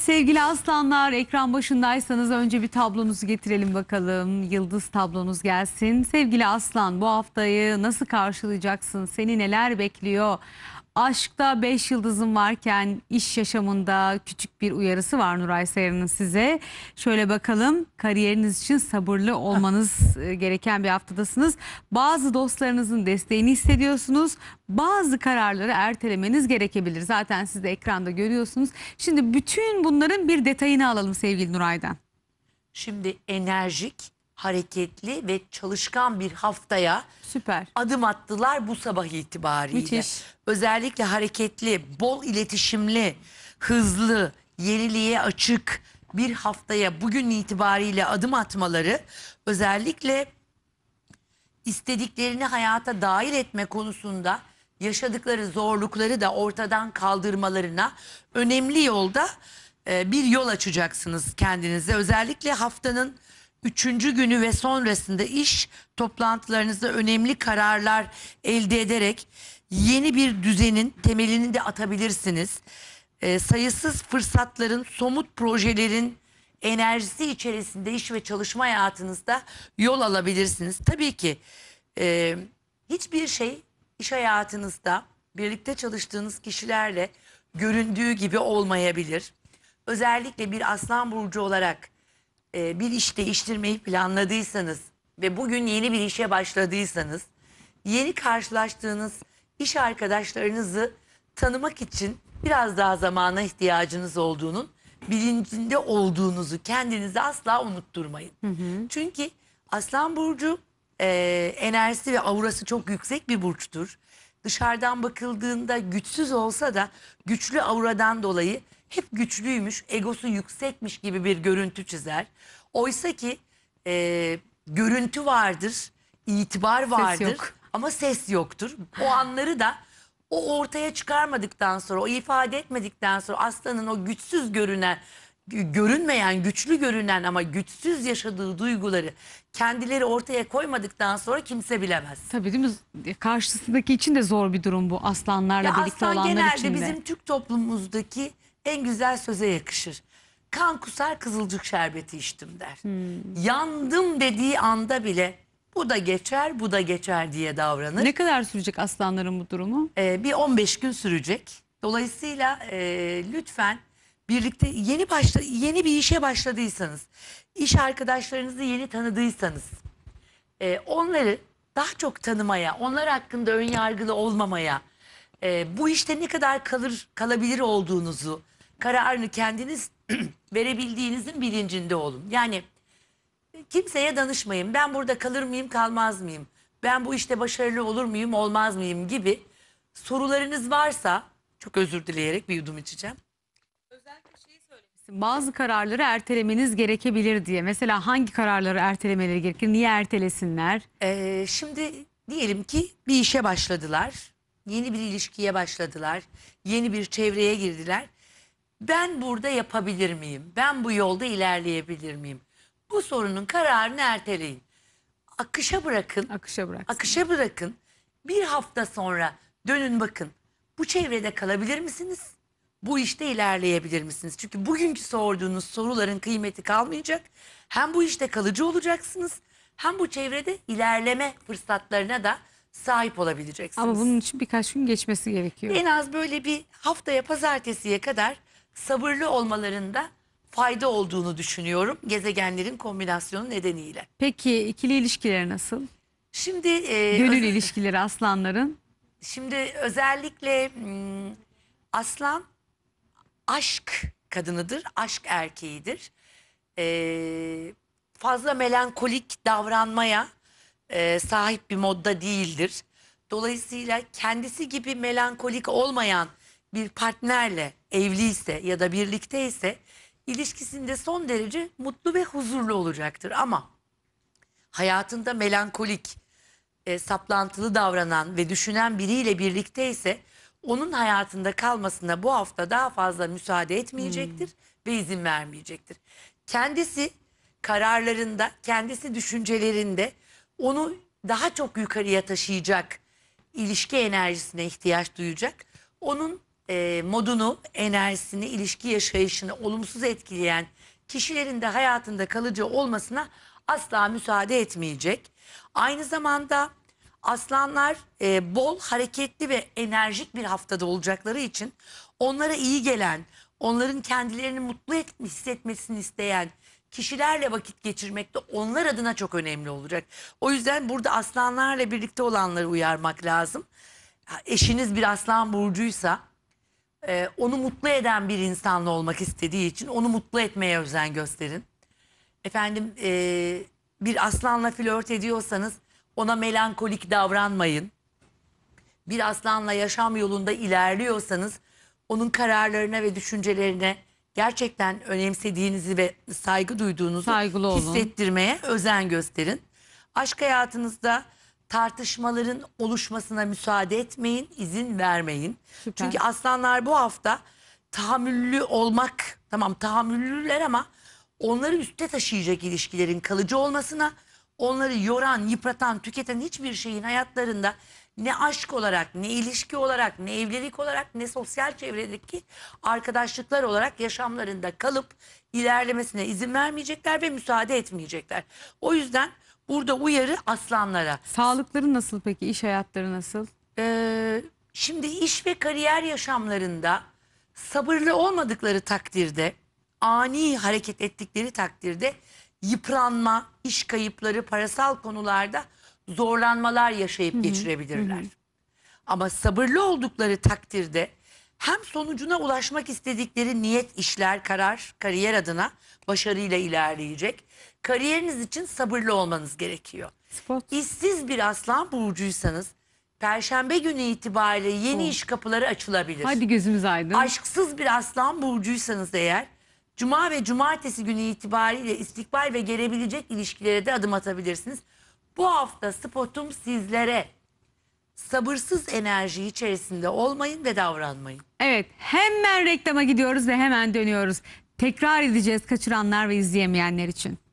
Sevgili aslanlar ekran başındaysanız önce bir tablonuzu getirelim bakalım. Yıldız tablonuz gelsin. Sevgili aslan bu haftayı nasıl karşılayacaksın? Seni neler bekliyor? Aşkta 5 yıldızın varken iş yaşamında küçük bir uyarısı var Nuray Sayar'ın size. Şöyle bakalım kariyeriniz için sabırlı olmanız ah. e, gereken bir haftadasınız. Bazı dostlarınızın desteğini hissediyorsunuz. Bazı kararları ertelemeniz gerekebilir. Zaten siz de ekranda görüyorsunuz. Şimdi bütün bunların bir detayını alalım sevgili Nuray'dan. Şimdi enerjik, hareketli ve çalışkan bir haftaya Süper. adım attılar bu sabah itibariyle. Müthiş. Özellikle hareketli, bol iletişimli, hızlı, yeniliğe açık bir haftaya bugün itibariyle adım atmaları özellikle istediklerini hayata dahil etme konusunda yaşadıkları zorlukları da ortadan kaldırmalarına önemli yolda e, bir yol açacaksınız kendinize. Özellikle haftanın üçüncü günü ve sonrasında iş toplantılarınızda önemli kararlar elde ederek yeni bir düzenin temelini de atabilirsiniz. E, sayısız fırsatların, somut projelerin enerjisi içerisinde iş ve çalışma hayatınızda yol alabilirsiniz. Tabii ki e, hiçbir şey iş hayatınızda birlikte çalıştığınız kişilerle göründüğü gibi olmayabilir. Özellikle bir aslan burcu olarak e, bir iş değiştirmeyi planladıysanız ve bugün yeni bir işe başladıysanız yeni karşılaştığınız iş arkadaşlarınızı tanımak için biraz daha zamana ihtiyacınız olduğunun bilincinde olduğunuzu kendinizi asla unutturmayın. Hı hı. Çünkü Aslan Burcu e, enerjisi ve aurası çok yüksek bir burçtur. Dışarıdan bakıldığında güçsüz olsa da güçlü auradan dolayı hep güçlüymüş, egosu yüksekmiş gibi bir görüntü çizer. Oysa ki e, görüntü vardır, itibar vardır yok. ama ses yoktur. O anları da o ortaya çıkarmadıktan sonra, o ifade etmedikten sonra aslanın o güçsüz görünen, görünmeyen, güçlü görünen ama güçsüz yaşadığı duyguları kendileri ortaya koymadıktan sonra kimse bilemez. Tabii değil mi? Karşısındaki için de zor bir durum bu aslanlarla ya birlikte aslan olanlar için de. Aslan genelde bizim Türk toplumumuzdaki en güzel söze yakışır. Kan kusar kızılcık şerbeti içtim der. Hmm. Yandım dediği anda bile bu da geçer bu da geçer diye davranır. Ne kadar sürecek aslanların bu durumu? Ee, bir 15 gün sürecek. Dolayısıyla e, lütfen birlikte yeni başla yeni bir işe başladıysanız, iş arkadaşlarınızı yeni tanıdıysanız, e, onları daha çok tanımaya, onlar hakkında ön yargılı olmamaya, e, bu işte ne kadar kalır kalabilir olduğunuzu kararını kendiniz verebildiğinizin bilincinde olun. Yani kimseye danışmayın. Ben burada kalır mıyım, kalmaz mıyım? Ben bu işte başarılı olur muyum, olmaz mıyım gibi sorularınız varsa çok özür dileyerek bir yudum içeceğim. Özellikle şeyi söylemişsin. Bazı kararları ertelemeniz gerekebilir diye. Mesela hangi kararları ertelemeleri gerekir? Niye ertelesinler? Ee, şimdi diyelim ki bir işe başladılar. Yeni bir ilişkiye başladılar. Yeni bir çevreye girdiler ben burada yapabilir miyim? Ben bu yolda ilerleyebilir miyim? Bu sorunun kararını erteleyin. Akışa bırakın. Akışa bırak. Akışa bırakın. Bir hafta sonra dönün bakın. Bu çevrede kalabilir misiniz? Bu işte ilerleyebilir misiniz? Çünkü bugünkü sorduğunuz soruların kıymeti kalmayacak. Hem bu işte kalıcı olacaksınız hem bu çevrede ilerleme fırsatlarına da sahip olabileceksiniz. Ama bunun için birkaç gün geçmesi gerekiyor. En az böyle bir haftaya pazartesiye kadar sabırlı olmalarında fayda olduğunu düşünüyorum gezegenlerin kombinasyonu nedeniyle. Peki ikili ilişkileri nasıl? Şimdi e, Gönül ilişkileri aslanların. Şimdi özellikle aslan aşk kadınıdır, aşk erkeğidir. E, fazla melankolik davranmaya e, sahip bir modda değildir. Dolayısıyla kendisi gibi melankolik olmayan bir partnerle evliyse ya da birlikteyse ilişkisinde son derece mutlu ve huzurlu olacaktır. Ama hayatında melankolik, e, saplantılı davranan ve düşünen biriyle birlikteyse onun hayatında kalmasına bu hafta daha fazla müsaade etmeyecektir hmm. ve izin vermeyecektir. Kendisi kararlarında, kendisi düşüncelerinde onu daha çok yukarıya taşıyacak ilişki enerjisine ihtiyaç duyacak. Onun e, modunu, enerjisini, ilişki yaşayışını olumsuz etkileyen kişilerin de hayatında kalıcı olmasına asla müsaade etmeyecek. Aynı zamanda aslanlar e, bol, hareketli ve enerjik bir haftada olacakları için onlara iyi gelen, onların kendilerini mutlu et, hissetmesini isteyen kişilerle vakit geçirmek de onlar adına çok önemli olacak. O yüzden burada aslanlarla birlikte olanları uyarmak lazım. Eşiniz bir aslan burcuysa e, onu mutlu eden bir insanla olmak istediği için onu mutlu etmeye özen gösterin. Efendim e, bir aslanla flört ediyorsanız ona melankolik davranmayın. Bir aslanla yaşam yolunda ilerliyorsanız onun kararlarına ve düşüncelerine gerçekten önemsediğinizi ve saygı duyduğunuzu Saygılı olun. hissettirmeye özen gösterin. Aşk hayatınızda tartışmaların oluşmasına müsaade etmeyin, izin vermeyin. Süper. Çünkü aslanlar bu hafta tahammüllü olmak, tamam tahammüllüler ama onları üste taşıyacak ilişkilerin kalıcı olmasına, onları yoran, yıpratan, tüketen hiçbir şeyin hayatlarında ne aşk olarak, ne ilişki olarak, ne evlilik olarak, ne sosyal çevredeki arkadaşlıklar olarak yaşamlarında kalıp ilerlemesine izin vermeyecekler ve müsaade etmeyecekler. O yüzden Burada uyarı aslanlara. Sağlıkları nasıl peki? İş hayatları nasıl? Ee, şimdi iş ve kariyer yaşamlarında sabırlı olmadıkları takdirde, ani hareket ettikleri takdirde yıpranma, iş kayıpları, parasal konularda zorlanmalar yaşayıp Hı -hı. geçirebilirler. Hı -hı. Ama sabırlı oldukları takdirde hem sonucuna ulaşmak istedikleri niyet, işler, karar, kariyer adına başarıyla ilerleyecek kariyeriniz için sabırlı olmanız gerekiyor. Spot. İşsiz bir aslan burcuysanız Perşembe günü itibariyle yeni iş kapıları açılabilir. Hadi gözümüz aydın. Aşksız bir aslan burcuysanız eğer cuma ve cumartesi günü itibariyle istikbal ve gelebilecek ilişkilere de adım atabilirsiniz. Bu hafta spotum sizlere sabırsız enerji içerisinde olmayın ve davranmayın. Evet hemen reklama gidiyoruz ve hemen dönüyoruz. Tekrar edeceğiz kaçıranlar ve izleyemeyenler için.